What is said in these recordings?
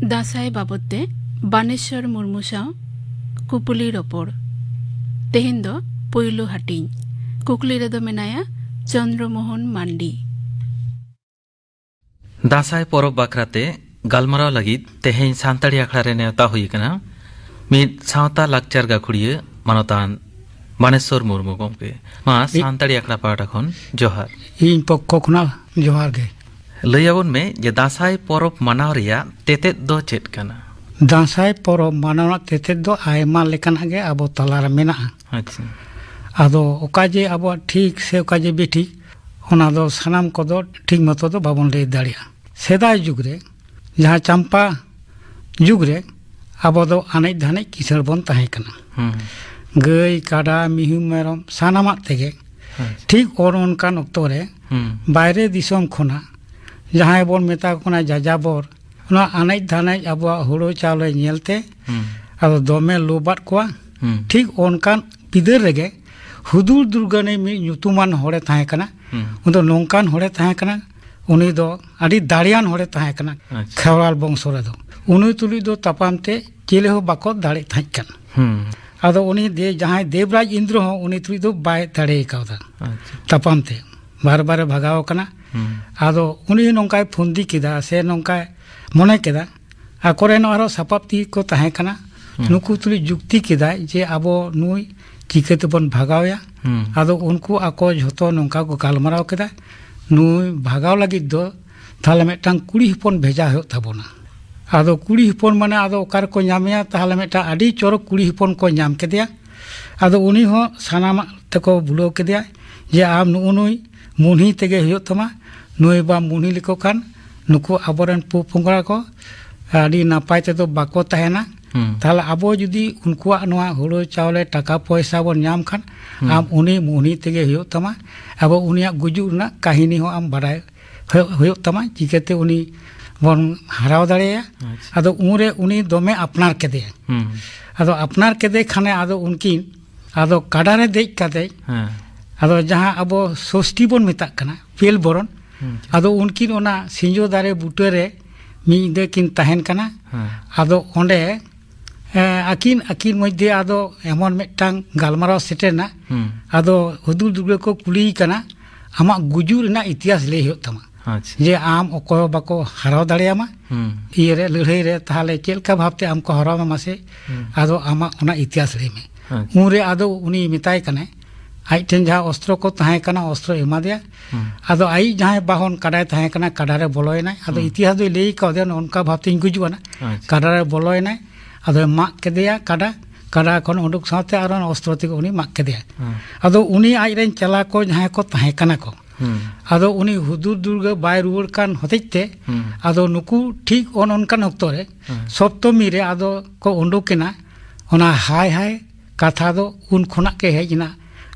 ᱫᱟᱸᱥᱟᱭ ᱵᱟᱵᱚᱫ ᱛᱮ ᱵᱟᱱᱮᱥᱥᱚᱨ ᱢᱩᱨᱢᱩ ᱥᱟᱶ ᱠᱩᱯᱞᱤ ᱨᱚᱯᱚᱲ ᱛᱮᱦᱮᱧ ᱫᱚ ᱯᱩᱭᱞᱩ ᱦᱟᱹᱴᱤᱧ ᱠᱩᱠᱞᱤ ᱨᱮᱫᱚ ᱢᱮᱱᱟᱭᱟ ᱪᱚᱱᱫᱨᱚᱢᱳᱦᱚᱱ ᱢᱟᱱᱰᱤ ᱫᱟᱸᱥᱟᱭ ᱯᱚᱨᱚᱵᱽ ᱵᱟᱠᱷᱨᱟᱛᱮ ᱜᱟᱞᱢᱟᱨᱟᱣ ᱞᱟᱹᱜᱤᱫ ᱛᱮᱦᱮᱧ ᱥᱟᱱᱛᱟᱲᱤ ᱟᱠᱷᱲᱟ ᱨᱮ ᱱᱮᱣᱛᱟ ᱦᱩᱭ ᱟᱠᱟᱱᱟ ᱢᱤᱫ ᱥᱟᱶᱛᱟ ᱞᱟᱠᱪᱟᱨ ᱜᱟᱹᱠᱷᱩᱲᱤᱭᱟᱹ ᱢᱟᱱᱚᱛᱟᱱ ᱵᱟᱱᱮᱥᱥᱚᱨ ᱢᱩᱨᱢᱩ ᱜᱚᱢᱠᱮ ᱢᱟ ᱥᱟᱱᱛᱟᱲᱤ ᱟᱠᱷᱲᱟ ᱯᱟᱦᱴᱟ ᱠᱷᱚᱱ ᱡᱚᱦᱟᱨ ᱤᱧ ᱯᱚᱠᱠᱷᱚ ᱠᱷᱚᱱᱟᱜ ᱡᱚᱦᱟᱨ ᱜᱮ लैबन में जे दास परब माना तेतेद चेकान दास परब माना तेतेदान अब तलारे मे अदे अब ठीक से अजे बी ठीक होना सामान को ठीक मत बाबन लै दाड़ा सेदाय जुगरे जहाँ चाम्पा जुगरे अब आने धने किसड़ बन गई काड़ा मिहु मेरम सामान तक ठीक और बारे दिसम खना ᱡᱟᱦᱟᱸᱭ ᱵᱚᱱ ᱢᱮᱛᱟ ᱠᱚ ᱠᱟᱱᱟ ᱡᱟᱡᱟᱵᱚᱨ ᱚᱱᱟ ᱟᱱᱮᱡ ᱫᱷᱟᱱᱮᱡ ᱟᱵᱚᱣᱟᱜ ᱦᱩᱲᱩ ᱪᱟᱣᱞᱮ ᱧᱮᱞᱛᱮ ᱟᱫᱚ ᱫᱚᱢᱮ ᱞᱳᱵᱟᱫ ᱠᱚᱣᱟ ᱴᱷᱤᱠ ᱚᱱᱠᱟᱱ ᱵᱤᱫᱟᱹᱞ ᱨᱮᱜᱮ ᱦᱩᱫᱩᱨ ᱫᱩᱨᱜᱟᱹᱱᱤ ᱢᱤᱫ ᱧᱩᱛᱩᱢᱟᱱ ᱦᱚᱲᱮ ᱛᱟᱦᱮᱸ ᱠᱟᱱᱟ ᱩᱱᱫᱚ ᱱᱚᱝᱠᱟᱱ ᱦᱚᱲᱮ ᱛᱟᱦᱮᱸ ᱠᱟᱱᱟ ᱩᱱᱤ ᱫᱚ ᱟᱹᱰᱤ ᱫᱟᱲᱮᱭᱟᱱ ᱦᱚᱲᱮ ᱛᱟᱦᱮᱸ ᱠᱟᱱᱟ ᱠᱷᱮᱣᱟᱞ ᱵᱚᱝᱥᱚ ᱨᱮᱫᱚ ᱩᱱᱤ ᱛᱩᱞᱩᱡ ᱫᱚ ᱛᱟᱯᱟᱢ ᱛᱮ ᱪᱮᱞᱮ ᱦᱚᱸ ᱵᱟᱠᱚ ᱫᱟᱲᱮᱜ ᱛᱟᱦᱮᱸ ᱠᱟᱱᱟ ᱟᱫᱚ ᱩᱱᱤ ᱡᱟᱦᱟᱸᱭ ᱫᱮᱵᱽᱨᱟᱡᱽ ᱤᱱᱫᱨᱚ ᱦᱚᱸ ᱩᱱᱤ ᱛᱩᱞᱩᱡ ᱫᱚ ᱵᱟᱭ ᱫᱟᱲᱮ ᱠᱟᱣᱫᱟ ᱛᱟᱯᱟᱢ ᱛᱮ ᱵᱟᱨ ᱵᱟᱨᱮ ᱵᱷᱟᱜᱟᱣ ᱠᱟᱱᱟ ᱟᱫᱚ ᱩᱱᱤ ᱱᱚᱝᱠᱟᱭ ᱯᱷᱩᱱᱫᱤ ᱠᱮᱫᱟ ᱥᱮ ᱱᱚᱝᱠᱟᱭ ᱢᱚᱱᱮ ᱠᱮᱫᱟ ᱟᱨ ᱠᱚᱨᱮᱱ ᱟᱨᱚ ᱥᱟᱯᱟᱵ ᱛᱤ ᱠᱚ ᱛᱟᱦᱮᱸ ᱠᱟᱱᱟ ᱱᱩᱠᱩ ᱛᱩᱞᱩᱡ ᱡᱩᱠᱛᱤ ᱠᱮᱫᱟᱭ ᱡᱮ ᱟᱵᱚ ᱱᱩᱭ ᱪᱤᱠᱟᱹᱛᱮᱵᱚᱱ ᱵᱷᱟᱜᱟᱣᱮᱭᱟ ᱟᱫᱚ ᱩᱱᱠᱩ ᱟᱠᱚ ᱡᱷᱚᱛᱚ ᱱᱚᱝᱠᱟ ᱠᱚ ᱜᱟᱞᱢᱟᱨᱟᱣ ᱠᱮᱫᱟ ᱱᱩᱭ ᱵᱷᱟᱜᱟᱣ ᱞᱟᱹᱜᱤᱫ ᱫᱚ ᱛᱟᱦᱚᱞᱮ ᱢᱤᱫᱴᱟᱝ ᱠᱩᱲᱤ ᱦᱚᱯᱚᱱ ᱵᱷᱮᱡᱟ ᱦᱩᱭᱩᱜ ᱛᱟᱵᱚᱱᱟ ᱟᱫᱚ ᱠᱩᱲᱤ ᱦᱚᱯᱚᱱ ᱢᱟᱱᱮ ᱟᱫᱚ ᱚᱠᱟ ᱨᱮᱠᱚ ᱧᱟᱢᱮᱭᱟ ᱛᱟᱦᱚᱞᱮ ᱢᱤᱫᱴᱟᱝ ᱟᱹᱰᱤ ᱪᱚᱨᱚᱠ ᱠᱩᱲᱤ ᱦᱚᱯᱚᱱ ᱠᱚ ᱧᱟᱢ ᱠᱮᱫᱮᱭᱟ ᱟᱫᱚ ᱩᱱᱤ ᱦᱚᱸ ᱥᱟᱱᱟᱢᱟᱜ ᱛᱮᱠᱚ ᱵᱩᱞᱟᱹᱣ ᱠᱮᱫᱮᱭᱟ ᱡᱮ ᱟᱢ ᱱᱩᱜᱼᱩ ᱱᱩᱭ ᱢᱩᱱᱦᱤ ᱛᱮᱜᱮ ᱦᱩᱭᱩᱜ ᱛᱟᱢᱟ ᱱᱩᱭ ᱵᱟᱢ ᱢᱩᱱᱤ ᱞᱮᱠᱚ ᱠᱷᱟᱱ ᱱᱩᱠᱩ ᱟᱵᱚᱨᱮᱱ ᱯᱩ ᱯᱚᱝᱲᱟ ᱠᱚ ᱟᱹᱰᱤ ᱱᱟᱯᱟᱭ ᱛᱮᱫᱚ ᱵᱟᱠᱚ ᱛᱟᱦᱮᱱᱟ ᱛᱟᱦᱞᱮ ᱟᱵᱚ ᱡᱩᱫᱤ ᱩᱱᱠᱩᱣᱟᱜ ᱱᱚᱣᱟ ᱦᱩᱲᱩ ᱪᱟᱣᱞᱮ ᱴᱟᱠᱟ ᱯᱚᱭᱥᱟ ᱵᱚᱱ ᱧᱟᱢ ᱠᱷᱟᱱ ᱟᱢ ᱩᱱᱤ ᱩᱱᱤ ᱛᱮᱜᱮ ᱦᱩᱭᱩᱜ ᱛᱟᱢᱟ ᱟᱵᱚ ᱩᱱᱤᱭᱟᱜ ᱜᱩᱡᱩᱜ ᱨᱮᱱᱟᱜ ᱠᱟᱹᱦᱤᱱᱤ ᱦᱚᱸ ᱟᱢ ᱵᱟᱰᱟᱭ ᱦᱩᱭᱩᱜ ᱛᱟᱢᱟ ᱪᱤᱠᱟᱹᱛᱮ ᱩᱱᱤ ᱵᱚᱱ ᱦᱟᱨᱟᱣ ᱫᱟᱲᱮᱭᱟᱭᱟ ᱟᱫᱚ ᱩᱱᱨᱮ ᱩᱱᱤ ᱫᱚᱢᱮ ᱟᱯᱱᱟᱨ ᱠᱮᱫᱮᱭᱟ ᱟᱫᱚ ᱟᱯᱱᱟᱨ ᱠᱮᱫᱮ ᱠᱷᱟᱱᱮ ᱟᱫᱚ ᱩᱱᱠᱤᱱ ᱟᱫᱚ ᱠᱟᱰᱟᱨᱮ ᱫᱮᱡ ᱠᱟᱛᱮ ᱟᱫᱚ ᱡᱟᱦᱟᱸ ᱟᱵᱚ ᱥᱚᱥᱴᱤ ᱵᱚᱱ ᱢᱮᱛᱟᱜ ᱠᱟᱱᱟ ᱯᱮᱞ ᱵᱚᱨᱚᱱ ᱟᱫᱚ ᱩᱱᱠᱤᱱ ᱚᱱᱟ ᱥᱤᱸᱡᱚ ᱫᱟᱨᱮ ᱵᱩᱴᱟᱹᱨᱮ ᱢᱤᱫ ᱧᱤᱫᱟᱹ ᱠᱤᱱ ᱛᱟᱦᱮᱱ ᱠᱟᱱᱟ ᱟᱫᱚ ᱚᱸᱰᱮ ᱟᱹᱠᱤᱱ ᱟᱹᱠᱤᱱ ᱢᱚᱫᱽᱫᱷᱮ ᱟᱫᱚ ᱮᱢᱚᱱ ᱢᱤᱫᱴᱟᱝ ᱜᱟᱞᱢᱟᱨᱟᱣ ᱥᱮᱴᱮᱨᱱᱟ ᱟᱫᱚ ᱦᱩᱫᱩᱲ ᱫᱩᱨᱜᱟᱹ ᱠᱚ ᱠᱩᱞᱤᱭ ᱠᱟᱱᱟ ᱟᱢᱟᱜ ᱜᱩᱡᱩᱜ ᱨᱮᱱᱟᱜ ᱤᱛᱤᱦᱟᱥ ᱞᱟᱹᱭ ᱦᱩᱭᱩᱜ ᱛᱟᱢᱟ ᱡᱮ ᱟᱢ ᱚᱠᱚᱭ ᱦᱚᱸ ᱵᱟᱠᱚ ᱦᱟᱨᱟᱣ ᱫᱟᱲᱮᱭᱟᱢᱟ ᱤᱭᱟᱹᱨᱮ ᱞᱟᱹᱲᱦᱟᱹᱭ ᱨᱮ ᱛᱟᱦᱚᱞᱮ ᱪᱮᱫ ᱞᱮᱠᱟ ᱵᱷᱟᱵᱽᱛᱮ ᱟᱢ ᱠᱚ ᱦᱟᱨᱟᱣ ᱢᱮ ᱢᱟᱥᱮ ᱟᱫᱚ ᱟᱢᱟᱜ ᱚᱱᱟ ᱤᱛᱤᱦᱟᱥ ᱞᱟᱹᱭ ᱢᱮ ᱩᱱᱨᱮ ᱟᱫᱚ ᱩᱱᱤ ᱢᱮᱛᱟᱭ ᱠᱟᱱᱟᱭ ᱟᱡ ᱴᱷᱮᱱ ᱡᱟᱦᱟᱸ ᱚᱥᱛᱨᱚ ᱠᱚ ᱛᱟᱦᱮᱸ ᱠᱟᱱᱟ ᱚᱥᱛᱨᱚ ᱮᱢᱟ ᱫᱮᱭᱟ ᱟᱫᱚ ᱟᱭᱤᱡ ᱡᱟᱦᱟᱸᱭ ᱵᱟᱦᱚᱱ ᱠᱟᱰᱟᱭ ᱛᱟᱦᱮᱸ ᱠᱟᱱᱟ ᱠᱟᱰᱟᱨᱮ ᱵᱚᱞᱚᱭᱮᱱᱟᱭ ᱟᱫᱚ ᱤᱛᱤᱦᱟᱥ ᱫᱚᱭ ᱞᱟᱹᱭ ᱠᱟᱣᱫᱮᱭᱟ ᱱᱚᱝᱠᱟ ᱵᱷᱟᱵᱛᱤᱧ ᱜᱩᱡᱩᱜᱼᱟ ᱠᱟᱰᱟᱨᱮ ᱵᱚᱞᱚᱭᱮᱱᱟᱭ ᱟᱫᱚᱭ ᱢᱟᱜ ᱠᱮᱫᱮᱭᱟ ᱠᱟᱰᱟ ᱠᱟᱰᱟ ᱠᱷᱚᱱ ᱩᱰᱩᱠ ᱥᱟᱶᱛᱮ ᱟᱨ ᱚᱱᱟ ᱚᱥᱛᱨᱚ ᱛᱮᱜᱮ ᱩᱱᱤ ᱢᱟᱜ ᱠᱮᱫᱮᱭᱟ ᱟᱫᱚ ᱩᱱᱤ ᱟᱡᱨᱮᱱ ᱪᱟᱞᱟ ᱠᱚ ᱡᱟᱦᱟᱸᱭ ᱠᱚ ᱛᱟᱦᱮᱸ ᱠᱟᱱᱟ ᱠᱚ ᱟᱫᱚ ᱩᱱᱤ ᱦᱩᱫᱩᱨ ᱫᱩᱨᱜᱟᱹ ᱵᱟᱭ ᱨᱩᱣᱟᱹᱲ ᱠᱟᱱ ᱦᱚᱛᱮᱡ ᱛᱮ ᱟᱫᱚ ᱱᱩᱠᱩ ᱴᱷᱤᱠ ᱚᱱ ᱚᱱᱠᱟᱱ ᱚᱠᱛᱚ ᱨᱮ ᱥᱚᱯᱛᱚᱢᱤ ᱨᱮ ᱟᱫᱚ ᱠᱚ ᱩᱰᱩᱠᱮᱱᱟ ᱚᱱᱟ ᱦᱟᱭ ᱦᱟᱭ ᱠᱟᱛᱷᱟ ᱫᱚ ᱩᱱ ᱠᱷᱚᱱᱟᱜ ᱜᱮ ᱦᱮᱡ ᱮᱱᱟ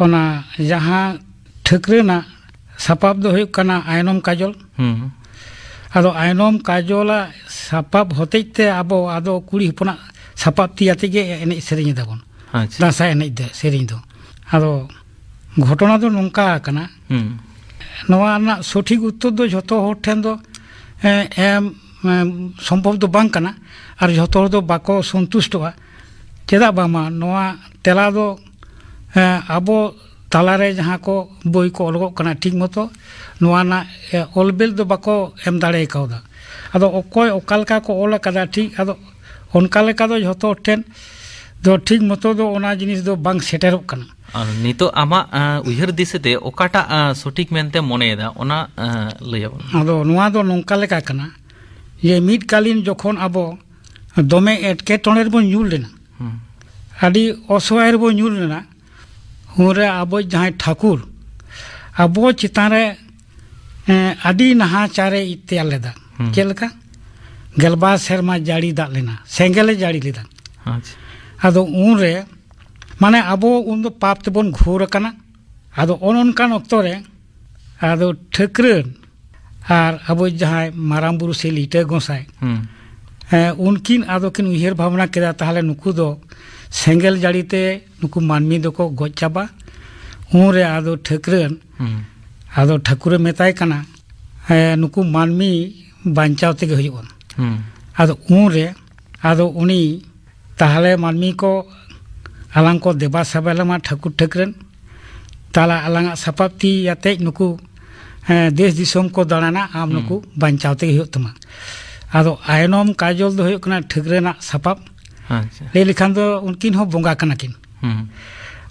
ᱚᱱᱟ ᱡᱟᱦᱟᱸ ᱴᱷᱟᱹᱠᱨᱟᱹ ᱨᱮᱱᱟᱜ ᱥᱟᱯᱟᱵ ᱫᱚ ᱦᱩᱭᱩᱜ ᱠᱟᱱᱟ ᱟᱭᱱᱚᱢ ᱠᱟᱡᱚᱞ ᱟᱫᱚ ᱟᱭᱱᱚᱢ ᱠᱟᱡᱚᱞᱟᱜ ᱥᱟᱯᱟᱵ ᱦᱚᱛᱮᱡ ᱛᱮ ᱟᱵᱚ ᱟᱫᱚ ᱠᱩᱲᱤ ᱦᱚᱯᱚᱱᱟᱜ ᱥᱟᱯᱟᱵ ᱛᱤ ᱟᱛᱮ ᱜᱮ ᱮᱱᱮᱡ ᱥᱮᱨᱮᱧ ᱮᱫᱟᱵᱚᱱ ᱫᱟᱸᱥᱟᱭ ᱮᱱᱮᱡ ᱫᱚ ᱥᱮᱨᱮᱧ ᱫᱚ ᱟᱫᱚ ᱜᱷᱚᱴᱚᱱᱟ ᱫᱚ ᱱᱚᱝᱠᱟ ᱠᱟᱱᱟ ᱱᱚᱣᱟ ᱨᱮᱱᱟᱜ ᱥᱚᱴᱷᱤᱠ ᱩᱛᱛᱚᱨ ᱫᱚ ᱡᱷᱚᱛᱚ ᱦᱚᱲ ᱴᱷᱮᱱ ᱫᱚ ᱮᱢ ᱥᱚᱢᱵᱷᱚᱵ ᱫᱚ ᱵᱟᱝ ᱠᱟᱱᱟ ᱟᱨ ᱡᱷᱚᱛᱚ ᱦᱚᱲ ᱫᱚ ᱵᱟᱠᱚ ᱥᱚᱱᱛᱩᱥᱴᱚᱜᱼᱟ ᱪᱮᱫᱟᱜ ᱵᱟᱝᱢᱟ ᱱᱚᱣᱟ ᱛᱮᱞᱟ ᱫᱚ ᱟᱵᱚ ᱛᱟᱞᱟᱨᱮ ᱡᱟᱦᱟᱸ ᱠᱚ ᱵᱳᱭ ᱠᱚ ᱚᱞᱚᱜ ᱠᱟᱱᱟ ᱴᱷᱤᱠ ᱢᱚᱛᱚ ᱱᱚᱣᱟ ᱨᱮᱱᱟᱜ ᱚᱞᱵᱮᱞ ᱫᱚ ᱵᱟᱠᱚ ᱮᱢ ᱫᱟᱲᱮ ᱠᱟᱣᱫᱟ ᱟᱫᱚ ᱚᱠᱚᱭ ᱚᱠᱟ ᱞᱮᱠᱟ ᱠᱚ ᱚᱞ ᱟᱠᱟᱫᱟ ᱴᱷᱤᱠ ᱟᱫᱚ ᱚᱱᱠᱟ ᱞᱮᱠᱟ ᱫᱚ ᱡᱷᱚᱛᱚ ᱴᱷᱮᱱ ᱫᱚ ᱴᱷᱤᱠ ᱢᱚᱛᱚ ᱫᱚ ᱚᱱᱟ ᱡᱤᱱᱤᱥ ᱫᱚ ᱵᱟᱝ ᱥᱮᱴᱮᱨᱚᱜ ᱠᱟᱱᱟ ᱱᱤᱛᱚᱜ ᱟᱢᱟᱜ ᱩᱭᱦᱟᱹᱨ ᱫᱤᱥᱟᱹᱛᱮ ᱚᱠᱟᱴᱟᱜ ᱥᱚᱴᱷᱤᱠ ᱢᱮᱱᱛᱮ ᱢᱚᱱᱮᱭᱮᱫᱟ ᱚᱱᱟ ᱞᱟᱹᱭᱟᱵᱚᱱ ᱟᱫᱚ ᱱᱚᱣᱟ ᱫᱚ ᱱᱚᱝᱠᱟ ᱞᱮᱠᱟ ᱠᱟᱱᱟ ᱡᱮ ᱢᱤᱫᱠᱟᱞᱤᱱ ᱡᱚᱠᱷᱚᱱ ᱟᱵᱚ ᱫᱚᱢᱮ ᱮᱴᱠᱮᱴᱚᱬᱮ ᱨᱮᱵᱚᱱ ᱧᱩᱨ ᱞᱮᱱᱟ ᱟᱹᱰᱤ ᱚᱥᱚᱦᱟᱭ ᱨᱮᱵᱚᱱ ᱧᱩᱨ ᱞᱮᱱᱟ ᱩᱱᱨᱮ ᱟᱵᱚ ᱡᱟᱦᱟᱸᱭ ᱴᱷᱟᱹᱠᱩᱨ ᱟᱵᱚ ᱪᱮᱛᱟᱱ ᱨᱮ ᱟᱹᱰᱤ ᱱᱟᱦᱟᱪᱟᱨᱮ ᱤᱛᱮᱭᱟ ᱞᱮᱫᱟ ᱪᱮᱫ ᱞᱮᱠᱟ ᱜᱮᱞᱵᱟᱨ ᱥᱮᱨᱢᱟ ᱡᱟᱹᱲᱤ ᱫᱟᱜ ᱞᱮᱱᱟ ᱥᱮᱸᱜᱮᱞᱮ ᱡᱟᱹᱲᱤ ᱞᱮᱫᱟ ᱟᱫᱚ ᱩᱱᱨᱮ ᱢᱟᱱᱮ ᱟᱵᱚ ᱩᱱᱫᱚ ᱯᱟᱯ ᱛᱮᱵᱚᱱ ᱜᱷᱳᱨ ᱟᱠᱟᱱᱟ ᱟᱫᱚ ᱚᱱ ᱚᱱᱠᱟᱱ ᱚᱠᱛᱚ ᱨᱮ ᱟᱫᱚ ᱴᱷᱟᱹᱠᱨᱟᱹᱱ ᱟᱨ ᱟᱵᱚ ᱡᱟᱦᱟᱸᱭ ᱢᱟᱨᱟᱝ ᱵᱩᱨᱩ ᱥᱮ ᱞᱤᱴᱟᱹ ᱜᱚᱸᱥᱟᱭ ᱩᱱᱠᱤᱱ ᱟᱫᱚ ᱠᱤᱱ ᱩᱭᱦᱟᱹᱨ ᱵᱷᱟᱵᱽᱱᱟ ᱠᱮᱫᱟ ᱛᱟᱦᱚᱞᱮ ᱱᱩᱠᱩ ᱫᱚ ᱥᱮᱸᱜᱮᱞ ᱡᱟᱹᱲᱤᱛᱮ ᱱᱩᱠᱩ ᱢᱟᱹᱱᱢᱤ ᱫᱚᱠᱚ ᱜᱚᱡ ᱪᱟᱵᱟ ᱩᱱᱨᱮ ᱟᱫᱚ ᱴᱷᱟᱹᱠᱨᱟᱹᱱ ᱟᱫᱚ ᱴᱷᱟᱹᱠᱩᱨᱮ ᱢᱮᱛᱟᱭ ᱠᱟᱱᱟ ᱱᱩᱠᱩ ᱢᱟᱹᱱᱢᱤ ᱵᱟᱧᱪᱟᱣ ᱛᱮᱜᱮ ᱦᱩᱭᱩᱜᱼᱟ ᱟᱫᱚ ᱩᱱᱨᱮ ᱟᱫᱚ ᱩᱱᱤ ᱛᱟᱦᱞᱮ ᱢᱟᱹᱱᱢᱤ ᱠᱚ ᱟᱞᱟᱝ ᱠᱚ ᱫᱮᱵᱟ ᱥᱮᱵᱟᱞᱮᱢᱟ ᱴᱷᱟᱹᱠᱩᱨ ᱴᱷᱟᱹᱠᱨᱟᱹᱱ ᱛᱟᱞᱟ ᱟᱞᱟᱝᱟᱜ ᱥᱟᱯᱟᱵ ᱛᱤ ᱟᱛᱮᱫ ᱱᱩᱠᱩ ᱫᱮᱥ ᱫᱤᱥᱚᱢ ᱠᱚ ᱫᱟᱬᱟᱱᱟ ᱟᱢ ᱱᱩᱠᱩ ᱵᱟᱧᱪᱟᱣ ᱛᱮᱜᱮ ᱦᱩᱭᱩᱜ ᱛᱟᱢᱟ ᱟᱫᱚ ᱟᱭᱱᱚᱢ ᱠᱟᱡᱚᱞ ᱫᱚ ᱦᱩᱭᱩᱜ ᱠᱟᱱᱟ ᱴᱷᱟᱹᱠᱨᱟᱹᱱᱟᱜ ᱥᱟᱯᱟᱵ ᱞᱟᱹᱭ ᱞᱮᱠᱷᱟᱱ ᱫᱚ ᱩᱱᱠᱤᱱ ᱦᱚᱸ ᱵᱚᱸᱜᱟ ᱠᱟᱱᱟ ᱠᱤᱱ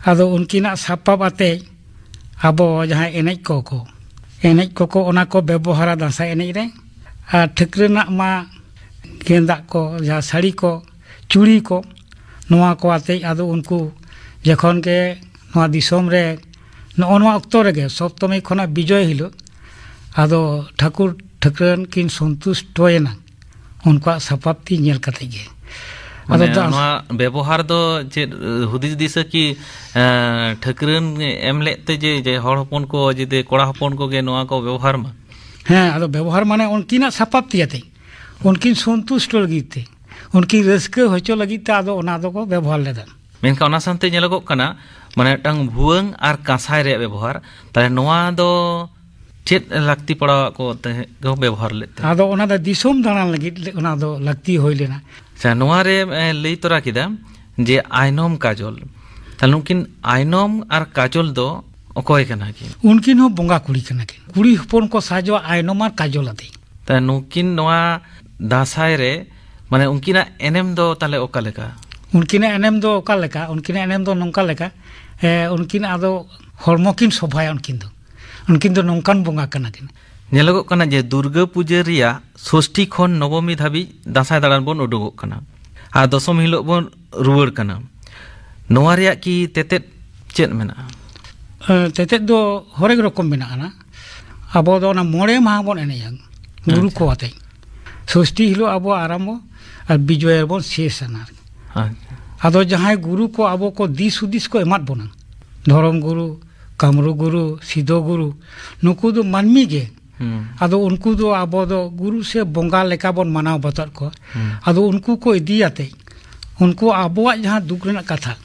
ᱟᱫᱚ ᱩᱱᱠᱤᱱᱟᱜ ᱥᱟᱯᱟᱵ ᱟᱛᱮ ᱟᱵᱚ ᱡᱟᱦᱟᱸ ᱮᱱᱮᱡ ᱠᱚᱠᱚ ᱮᱱᱮᱡ ᱠᱚᱠᱚ ᱚᱱᱟ ᱠᱚ ᱵᱮᱵᱚᱦᱟᱨᱟ ᱫᱟᱸᱥᱟᱭ ᱮᱱᱮᱡ ᱨᱮ ᱟᱨ ᱴᱷᱟᱹᱠᱨᱟᱹ ᱨᱮᱱᱟᱜ ᱢᱟ ᱜᱮᱸᱫᱟᱜ ᱠᱚ ᱡᱟᱦᱟᱸ ᱥᱟᱹᱲᱤ ᱠᱚ ᱪᱩᱲᱤ ᱠᱚ ᱱᱚᱣᱟ ᱠᱚ ᱟᱛᱮ ᱟᱫᱚ ᱩᱱᱠᱩ ᱡᱚᱠᱷᱚᱱ ᱜᱮ ᱱᱚᱣᱟ ᱫᱤᱥᱚᱢ ᱨᱮ ᱱᱚᱜᱼᱚ ᱱᱚᱣᱟ ᱚᱠᱛᱚ ᱨᱮᱜᱮ ᱥᱚᱯᱛᱚᱢᱤ ᱠᱷᱚᱱᱟᱜ ᱵᱤᱡᱚᱭ ᱦᱤᱞᱳᱜ ᱟᱫᱚ ᱴᱷᱟᱹᱠᱩᱨ ᱴᱷᱟᱹᱠᱨᱟᱹᱱ ᱠᱤᱱ ᱥᱚᱱᱛᱩᱥᱴᱚᱭᱮᱱᱟ ᱩᱱᱠᱩᱣᱟᱜ ᱥᱟᱯᱟᱵ ᱛᱤ ᱧᱮᱞ ᱠᱟᱛᱮᱫ ᱜᱮ व्यवहार दो हुदिस दिशा कि ठकरन एमलेते जे जे हड़पन को जदे कोड़ा को व्यवहार मा हां अदो व्यवहार माने उनकीना सपाप तिया ते उनकी संतुष्ट लगी ते उनकी रिस्क होचो व्यवहार लेदा मेनका ओना संते नेलगो कना माने व्यवहार तले नोआ दो पड़ा को व्यवहार लेते अदो ओना लगती होइलेना ᱥᱮ ᱱᱚᱣᱟ ᱨᱮ ᱞᱟᱹᱭ ᱛᱚᱨᱟ ᱠᱮᱫᱟ ᱡᱮ ᱟᱭᱱᱚᱢ ᱠᱟᱡᱚᱞ ᱛᱟᱦᱞᱮ ᱱᱩᱠᱤᱱ ᱟᱭᱱᱚᱢ ᱟᱨ ᱠᱟᱡᱚᱞ ᱫᱚ ᱚᱠᱚᱭ ᱠᱟᱱᱟ ᱠᱤᱱ ᱩᱱᱠᱤᱱ ᱦᱚᱸ ᱵᱚᱸᱜᱟ ᱠᱩᱲᱤ ᱠᱟᱱᱟ ᱠᱤᱱ ᱠᱩᱲᱤ ᱦᱚᱯᱚᱱ ᱠᱚ ᱥᱟᱡᱚᱜᱼᱟ ᱟᱭᱱᱚᱢ ᱟᱨ ᱠᱟᱡᱚᱞ ᱟᱛᱮ ᱛᱟᱦᱞᱮ ᱱᱩᱠᱤᱱ ᱱᱚᱣᱟ ᱫᱟᱸᱥᱟᱭ ᱨᱮ ᱢᱟᱱᱮ ᱩᱱᱠᱤᱱᱟᱜ ᱮᱱᱮᱢ ᱫᱚ ᱛᱟᱦᱞᱮ ᱚᱠᱟ ᱞᱮᱠᱟ ᱩᱱᱠᱤᱱᱟᱜ ᱮᱱᱮᱢ ᱫᱚ ᱚᱠᱟ ᱞᱮᱠᱟ ᱩᱱᱠᱤᱱᱟᱜ ᱮᱱᱮᱢ ᱫᱚ ᱱᱚᱝᱠᱟ ᱞᱮᱠᱟ ᱩᱱᱠᱤᱱ ᱟᱫᱚ ᱦᱚᱲᱢᱚ ᱠᱤᱱ ᱥᱚᱵᱷᱟᱭᱟ ᱩᱱᱠᱤᱱ ᱫᱚ ᱩᱱᱠᱤᱱ ᱫᱚ ᱱᱚᱝᱠᱟᱱ ᱵᱚᱸᱜᱟ ᱠᱟᱱᱟ ᱠᱤᱱ ᱧᱮᱞᱚᱜᱚᱜ ᱠᱟᱱᱟ ᱡᱮ ᱫᱩᱨᱜᱟᱹ ᱯᱩᱡᱟᱹ ᱨᱮᱭᱟᱜ ᱥᱚᱥᱴᱤ ᱠᱷᱚᱱ ᱱᱚᱵᱚᱢᱤ ᱫᱷᱟᱹᱵᱤᱡ ᱫᱟᱸᱥᱟᱭ ᱫᱟᱬᱟᱱ ᱵᱚᱱ ᱩᱰᱩᱠᱚᱜ ᱠᱟᱱᱟ ᱟᱨ ᱫᱚᱥᱚᱢ ᱦᱤᱞᱳᱜ ᱵᱚᱱ ᱨᱩᱣᱟᱹᱲ ᱠᱟᱱᱟ ᱱᱚᱣᱟ ᱨᱮᱭᱟᱜ ᱠᱤ ᱛᱮᱛᱮᱫ ᱪᱮᱫ ᱢᱮᱱᱟᱜᱼᱟ ᱛᱮᱛᱮᱫ ᱫᱚ ᱦᱚᱨᱮᱠ ᱨᱚᱠᱚᱢ ᱢᱮᱱᱟᱜᱼᱟ ᱟᱵᱚ ᱫᱚ ᱚᱱᱟ ᱢᱚᱬᱮ ᱢᱟᱦᱟ ᱵᱚᱱ ᱮᱱᱮᱡᱟ ᱜᱩᱨᱩ ᱠᱚ ᱟᱛᱮ ᱥᱚᱥᱴᱤ ᱦᱤᱞᱳᱜ ᱟᱵᱚ ᱟᱨᱟᱢᱵᱚ ᱟᱨ ᱵᱤᱡᱚᱭ ᱨᱮᱵᱚᱱ ᱥᱮᱥ ᱟᱱᱟ ᱟᱫᱚ ᱡᱟᱦᱟᱸᱭ ᱜᱩᱨᱩ ᱠᱚ ᱟᱵᱚ ᱠᱚ ᱫᱤᱥ ᱦᱩᱫᱤᱥ ᱠᱚ ᱮᱢᱟᱫ ᱵᱚᱱᱟ ᱫᱷᱚᱨᱚᱢ ᱜᱩᱨᱩ ᱠᱟᱢᱨᱩ ᱜᱩᱨᱩ ᱥᱤᱫᱚ ᱜᱩᱨᱩ ᱱᱩᱠᱩ ᱫᱚ ᱢᱟᱹᱱᱢᱤ ᱜᱮ ᱟᱫᱚ ᱩᱱᱠᱩ ᱫᱚ ᱟᱵᱚ ᱫᱚ ᱜᱩᱨᱩ ᱥᱮ ᱵᱚᱸᱜᱟ ᱞᱮᱠᱟ ᱵᱚᱱ ᱢᱟᱱᱟᱣ ᱵᱟᱛᱟᱣ ᱠᱚᱣᱟ ᱟᱫᱚ ᱩᱱᱠᱩ ᱠᱚ ᱤᱫᱤᱭᱟᱛᱮ ᱩᱱᱠᱩ ᱟᱵᱚᱣᱟᱜ ᱡᱟᱦᱟᱸ ᱫᱩᱠ ᱨᱮᱱᱟᱜ ᱠᱟᱛᱷᱟ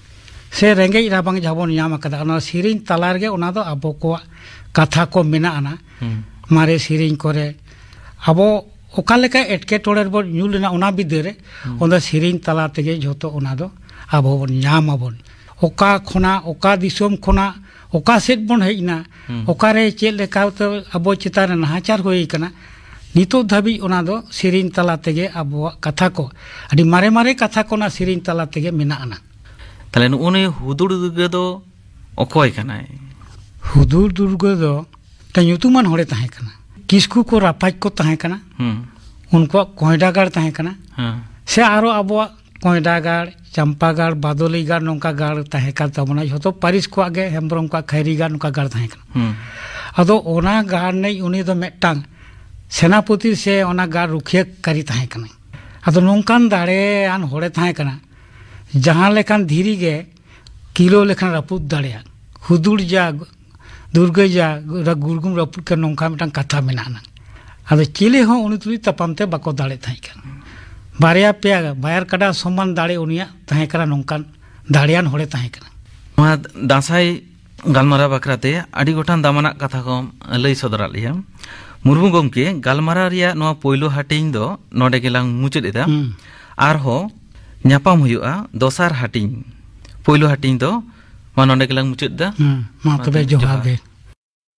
ᱥᱮ ᱨᱮᱸᱜᱮᱡ ᱨᱟᱵᱟᱝ ᱡᱟᱦᱟᱸ ᱵᱚᱱ ᱧᱟᱢ ᱟᱠᱟᱫᱟ ᱚᱱᱟ ᱥᱮᱨᱮᱧ ᱛᱟᱞᱟ ᱨᱮᱜᱮ ᱚᱱᱟ ᱫᱚ ᱟᱵᱚ ᱠᱚᱣᱟᱜ ᱠᱟᱛᱷᱟ ᱠᱚ ᱢᱮᱱᱟᱜᱼᱟ ᱢᱟᱨᱮ ᱥᱮᱨᱮᱧ ᱠᱚᱨᱮ ᱟᱵᱚ ᱚᱠᱟ ᱞᱮᱠᱟ ᱮᱴᱠᱮᱴᱚᱬᱮ ᱨᱮᱵᱚᱱ ᱧᱩ ᱞᱮᱱᱟ ᱚᱱᱟ ᱵᱤᱫᱟᱹ ᱨᱮ ᱚᱱᱟ ᱥᱮᱨᱮᱧ ᱛᱟᱞᱟ ᱛᱮᱜᱮ ᱡᱷᱚᱛᱚ ᱚᱱᱟ ᱫᱚ ᱟᱵᱚ ᱵᱚᱱ ᱧᱟᱢ ᱟᱵᱚᱱ ᱚᱠᱟ ᱠᱷᱚᱱᱟᱜ ᱚᱠᱟ ᱫᱤᱥᱚᱢ ᱠᱷᱚᱱᱟᱜ ᱚᱠᱟ ᱥᱮᱫ ᱵᱚᱱ ᱦᱮᱡ ᱮᱱᱟ ᱚᱠᱟᱨᱮ ᱪᱮᱫ ᱞᱮᱠᱟ ᱟᱵᱚ ᱪᱮᱛᱟᱱ ᱨᱮ ᱱᱟᱦᱟᱪᱟᱨ ᱦᱩᱭ ᱟᱠᱟᱱᱟ ᱱᱤᱛᱚᱜ ᱫᱷᱟᱹᱵᱤᱡ ᱚᱱᱟ ᱫᱚ ᱥᱮᱨᱮᱧ ᱛᱟᱞᱟ ᱛᱮᱜᱮ ᱟᱵᱚᱣᱟᱜ ᱠᱟᱛᱷᱟ ᱠᱚ ᱟᱹᱰᱤ ᱢᱟᱨᱮ ᱢᱟᱨᱮ ᱠᱟᱛᱷᱟ ᱠᱚ ᱚᱱᱟ ᱥᱮᱨᱮᱧ ᱛᱟᱞᱟ ᱛᱮᱜᱮ ᱢᱮᱱᱟᱜ ᱟᱱᱟ ᱛᱟᱦᱞᱮ ᱱᱩᱜᱼᱩᱱᱤ ᱦᱩᱫᱩᱲ ᱫᱩᱨᱜᱟᱹ ᱫᱚ ᱚᱠᱚᱭ ᱠᱟᱱᱟᱭ ᱦᱩᱫᱩᱲ ᱫᱩᱨᱜᱟᱹ ᱫᱚ ᱧᱩᱛᱩᱢᱟᱱ ᱦᱚᱲᱮ ᱛᱟᱦᱮᱸ ᱠᱟᱱᱟ ᱠᱤᱥᱠᱩ ᱠᱚ ᱨᱟᱯᱟᱡᱽ ᱠᱚ ᱛᱟᱦᱮᱸ ᱠᱟᱱᱟ ᱩᱱᱠᱩᱣᱟᱜ ᱠᱚᱸᱭᱰᱟᱜᱟᱲ ᱛᱟᱦᱮᱸ ᱠᱟᱱᱟ ᱥᱮ ᱟᱨᱚ ᱟᱵᱚᱣᱟᱜ पोडा गाड़ चंपा गाड़ बादोली गाड़ नौका गाड़ तहेकर तबना जो तो पारिस को हेम्ब्रम को खैरी गाड़ नौका गाड़ तहेकर गाड़ नहीं सेनापति से ओना गाड़ रुखिये करी तहेकर नहीं अब नौकान दड़ेन आन होड़े तहेकर ना जहाँ लेकर धीरी गए किलो लेकर रपूत दाढ़े जा दुर्ग जा रगुरगुम रपूत के नौका मिटांग कथा मिलाना अब चिले हों उन्हें तुरी तपमते बको ᱵᱟᱨᱭᱟ ᱯᱮᱭᱟ ᱵᱟᱭᱟᱨ ᱠᱟᱰᱟ ᱥᱚᱢᱟᱱ ᱫᱟᱲᱮ ᱩᱱᱤᱭᱟᱜ ᱛᱟᱦᱮᱸ ᱠᱟᱱᱟ ᱱᱚᱝᱠᱟᱱ ᱫᱟᱲᱮᱭᱟᱱ ᱦᱚᱲᱮ ᱛᱟᱦᱮᱸ ᱠᱟᱱᱟ ᱱᱚᱣᱟ ᱫᱟᱸᱥᱟᱭ ᱜᱟᱞᱢᱟᱨᱟᱣ ᱵᱟᱠᱷᱨᱟᱛᱮ ᱟᱹᱰᱤ ᱜᱚᱴᱟᱝ ᱫᱟᱢᱟᱱᱟᱜ ᱠᱟᱛᱷᱟ ᱠᱚ ᱞᱟᱹᱭ ᱥᱚᱫᱚᱨᱟᱫ ᱞᱮᱭᱟ ᱢᱩᱨᱢᱩ ᱜᱚᱢᱠᱮ ᱜᱟᱞᱢᱟᱨᱟᱣ ᱨᱮᱭᱟᱜ ᱱᱚᱣᱟ ᱯᱳᱭᱞᱳ ᱦᱟᱹᱴᱤᱧ ᱫᱚ ᱱᱚᱰᱮ ᱜᱮᱞᱟᱝ ᱢᱩᱪᱟᱹᱫ ᱮᱫᱟ ᱟᱨᱦᱚᱸ ᱧᱟᱯᱟᱢ ᱦᱩᱭᱩᱜᱼᱟ ᱫᱚᱥᱟᱨ ᱦᱟᱹᱴᱤᱧ ᱯᱳᱭᱞᱳ ᱦᱟᱹᱴᱤᱧ ᱫᱚ ᱢᱟ ᱱᱚᱰᱮ ᱜᱮᱞᱟᱝ ᱢᱩᱪᱟᱹᱫ ᱮᱫᱟ ᱢᱟ ᱛᱚᱵᱮ ᱡᱚᱦᱟᱨ ᱜᱮ